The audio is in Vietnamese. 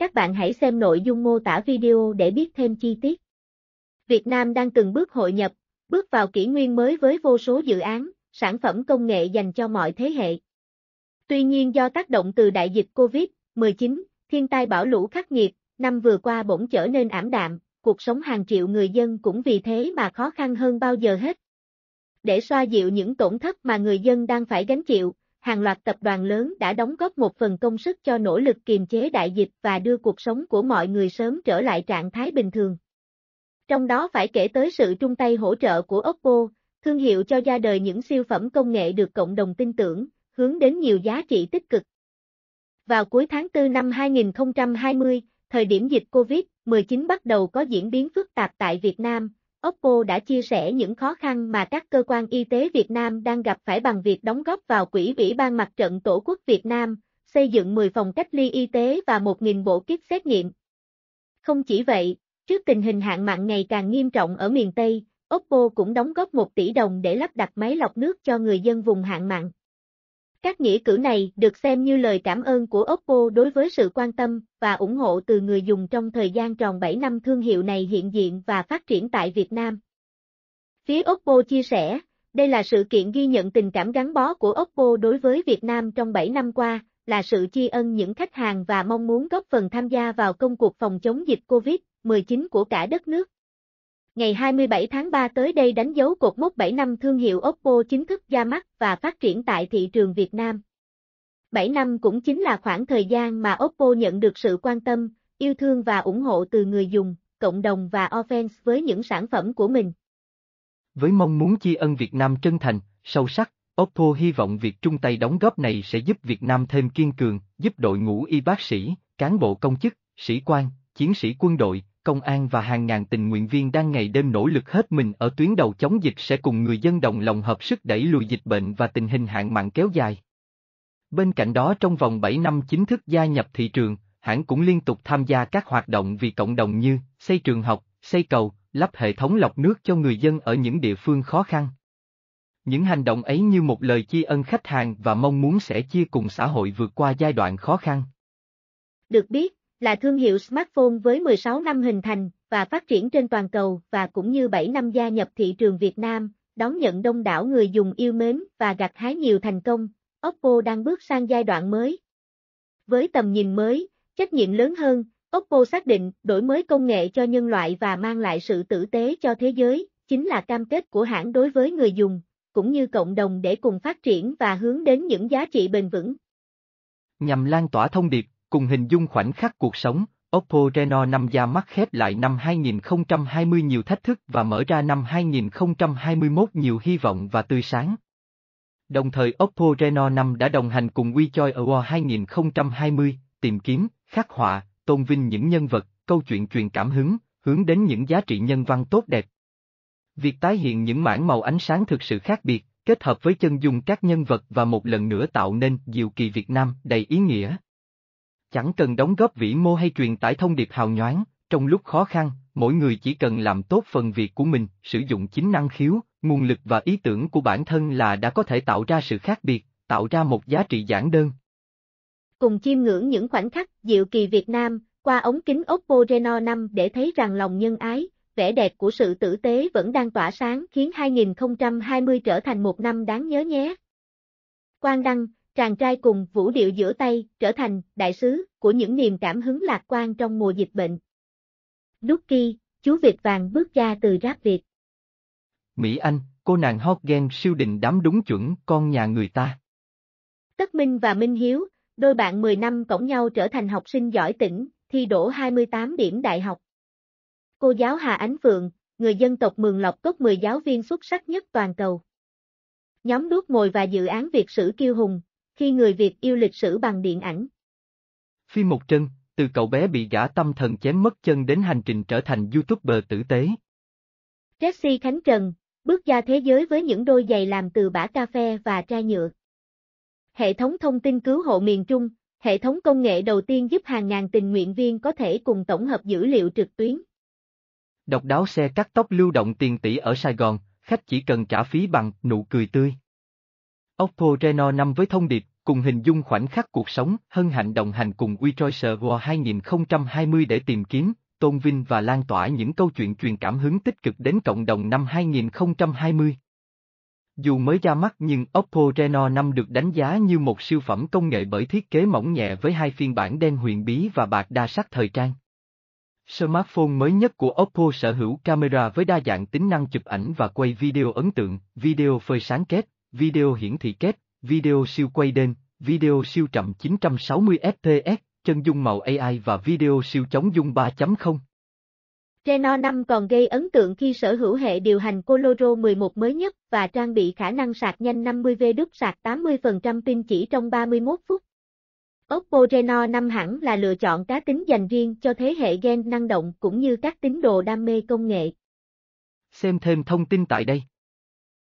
Các bạn hãy xem nội dung mô tả video để biết thêm chi tiết. Việt Nam đang từng bước hội nhập, bước vào kỷ nguyên mới với vô số dự án, sản phẩm công nghệ dành cho mọi thế hệ. Tuy nhiên do tác động từ đại dịch COVID-19, thiên tai bão lũ khắc nghiệt, năm vừa qua bỗng trở nên ảm đạm, cuộc sống hàng triệu người dân cũng vì thế mà khó khăn hơn bao giờ hết. Để xoa dịu những tổn thất mà người dân đang phải gánh chịu, hàng loạt tập đoàn lớn đã đóng góp một phần công sức cho nỗ lực kiềm chế đại dịch và đưa cuộc sống của mọi người sớm trở lại trạng thái bình thường. Trong đó phải kể tới sự chung tay hỗ trợ của Oppo, thương hiệu cho ra đời những siêu phẩm công nghệ được cộng đồng tin tưởng, hướng đến nhiều giá trị tích cực. Vào cuối tháng 4 năm 2020, thời điểm dịch COVID-19 bắt đầu có diễn biến phức tạp tại Việt Nam, Oppo đã chia sẻ những khó khăn mà các cơ quan y tế Việt Nam đang gặp phải bằng việc đóng góp vào Quỹ Ủy ban Mặt trận Tổ quốc Việt Nam, xây dựng 10 phòng cách ly y tế và 1.000 bộ kit xét nghiệm. Không chỉ vậy, trước tình hình hạn mặn ngày càng nghiêm trọng ở miền Tây, Oppo cũng đóng góp 1 tỷ đồng để lắp đặt máy lọc nước cho người dân vùng hạn mặn. Các nghĩa cử này được xem như lời cảm ơn của Oppo đối với sự quan tâm và ủng hộ từ người dùng trong thời gian tròn 7 năm thương hiệu này hiện diện và phát triển tại Việt Nam. Phía Oppo chia sẻ, đây là sự kiện ghi nhận tình cảm gắn bó của Oppo đối với Việt Nam trong 7 năm qua, là sự tri ân những khách hàng và mong muốn góp phần tham gia vào công cuộc phòng chống dịch COVID-19 của cả đất nước. Ngày 27 tháng 3 tới đây đánh dấu cột mốc 7 năm thương hiệu Oppo chính thức ra mắt và phát triển tại thị trường Việt Nam. 7 năm cũng chính là khoảng thời gian mà Oppo nhận được sự quan tâm, yêu thương và ủng hộ từ người dùng, cộng đồng và offense với những sản phẩm của mình. Với mong muốn chi ân Việt Nam chân thành, sâu sắc, Oppo hy vọng việc chung tay đóng góp này sẽ giúp Việt Nam thêm kiên cường, giúp đội ngũ y bác sĩ, cán bộ công chức, sĩ quan, chiến sĩ quân đội, công an và hàng ngàn tình nguyện viên đang ngày đêm nỗ lực hết mình ở tuyến đầu chống dịch sẽ cùng người dân đồng lòng hợp sức đẩy lùi dịch bệnh và tình hình hạn mặn kéo dài. Bên cạnh đó trong vòng 7 năm chính thức gia nhập thị trường, hãng cũng liên tục tham gia các hoạt động vì cộng đồng như xây trường học, xây cầu, lắp hệ thống lọc nước cho người dân ở những địa phương khó khăn. Những hành động ấy như một lời chi ân khách hàng và mong muốn sẽ chia cùng xã hội vượt qua giai đoạn khó khăn. Được biết, là thương hiệu smartphone với 16 năm hình thành và phát triển trên toàn cầu và cũng như 7 năm gia nhập thị trường Việt Nam, đón nhận đông đảo người dùng yêu mến và gặt hái nhiều thành công, Oppo đang bước sang giai đoạn mới. Với tầm nhìn mới, trách nhiệm lớn hơn, Oppo xác định đổi mới công nghệ cho nhân loại và mang lại sự tử tế cho thế giới, chính là cam kết của hãng đối với người dùng, cũng như cộng đồng để cùng phát triển và hướng đến những giá trị bền vững. Nhằm lan tỏa thông điệp Cùng hình dung khoảnh khắc cuộc sống, Oppo Reno 5 ra mắt khép lại năm 2020 nhiều thách thức và mở ra năm 2021 nhiều hy vọng và tươi sáng. Đồng thời Oppo Reno 5 đã đồng hành cùng WeJoy Award 2020, tìm kiếm, khắc họa, tôn vinh những nhân vật, câu chuyện truyền cảm hứng, hướng đến những giá trị nhân văn tốt đẹp. Việc tái hiện những mảng màu ánh sáng thực sự khác biệt, kết hợp với chân dung các nhân vật và một lần nữa tạo nên diệu kỳ Việt Nam đầy ý nghĩa. Chẳng cần đóng góp vĩ mô hay truyền tải thông điệp hào nhoáng, trong lúc khó khăn, mỗi người chỉ cần làm tốt phần việc của mình, sử dụng chính năng khiếu, nguồn lực và ý tưởng của bản thân là đã có thể tạo ra sự khác biệt, tạo ra một giá trị giản đơn. Cùng chiêm ngưỡng những khoảnh khắc diệu kỳ Việt Nam, qua ống kính Oppo Reno 5 để thấy rằng lòng nhân ái, vẻ đẹp của sự tử tế vẫn đang tỏa sáng khiến 2020 trở thành một năm đáng nhớ nhé. Quang Đăng, chàng trai cùng vũ điệu giữa tay, trở thành đại sứ của những niềm cảm hứng lạc quan trong mùa dịch bệnh. Đúc kỳ, chú Việt vàng bước ra từ rác Việt. Mỹ Anh, cô nàng hot ghen siêu định đám đúng chuẩn con nhà người ta. Tất Minh và Minh Hiếu, đôi bạn 10 năm cổng nhau trở thành học sinh giỏi tỉnh, thi đổ 28 điểm đại học. Cô giáo Hà Ánh Phượng, người dân tộc Mường Lộc top 10 giáo viên xuất sắc nhất toàn cầu. Nhóm đuốc mồi và dự án Việt sử kiêu hùng, khi người Việt yêu lịch sử bằng điện ảnh. Phi một chân, từ cậu bé bị gã tâm thần chém mất chân đến hành trình trở thành YouTuber tử tế. Jesse Khánh Trần, bước ra thế giới với những đôi giày làm từ bã cà phê và chai nhựa. Hệ thống thông tin cứu hộ miền Trung, hệ thống công nghệ đầu tiên giúp hàng ngàn tình nguyện viên có thể cùng tổng hợp dữ liệu trực tuyến. Độc đáo xe cắt tóc lưu động tiền tỷ ở Sài Gòn, khách chỉ cần trả phí bằng nụ cười tươi. Oppo Reno 5 với thông điệp cùng hình dung khoảnh khắc cuộc sống, hân hạnh đồng hành cùng We Choice World 2020 để tìm kiếm, tôn vinh và lan tỏa những câu chuyện truyền cảm hứng tích cực đến cộng đồng năm 2020. Dù mới ra mắt nhưng Oppo Reno 5 được đánh giá như một siêu phẩm công nghệ bởi thiết kế mỏng nhẹ với hai phiên bản đen huyền bí và bạc đa sắc thời trang. Smartphone mới nhất của Oppo sở hữu camera với đa dạng tính năng chụp ảnh và quay video ấn tượng, video phơi sáng kết, video hiển thị kết video siêu quay đêm, video siêu chậm 960 fps, chân dung màu AI và video siêu chống dung 3.0. Renault 5 còn gây ấn tượng khi sở hữu hệ điều hành Coloro 11 mới nhất và trang bị khả năng sạc nhanh 50V đứt sạc 80% pin chỉ trong 31 phút. Oppo Reno 5 hẳn là lựa chọn cá tính dành riêng cho thế hệ gen năng động cũng như các tín đồ đam mê công nghệ. Xem thêm thông tin tại đây.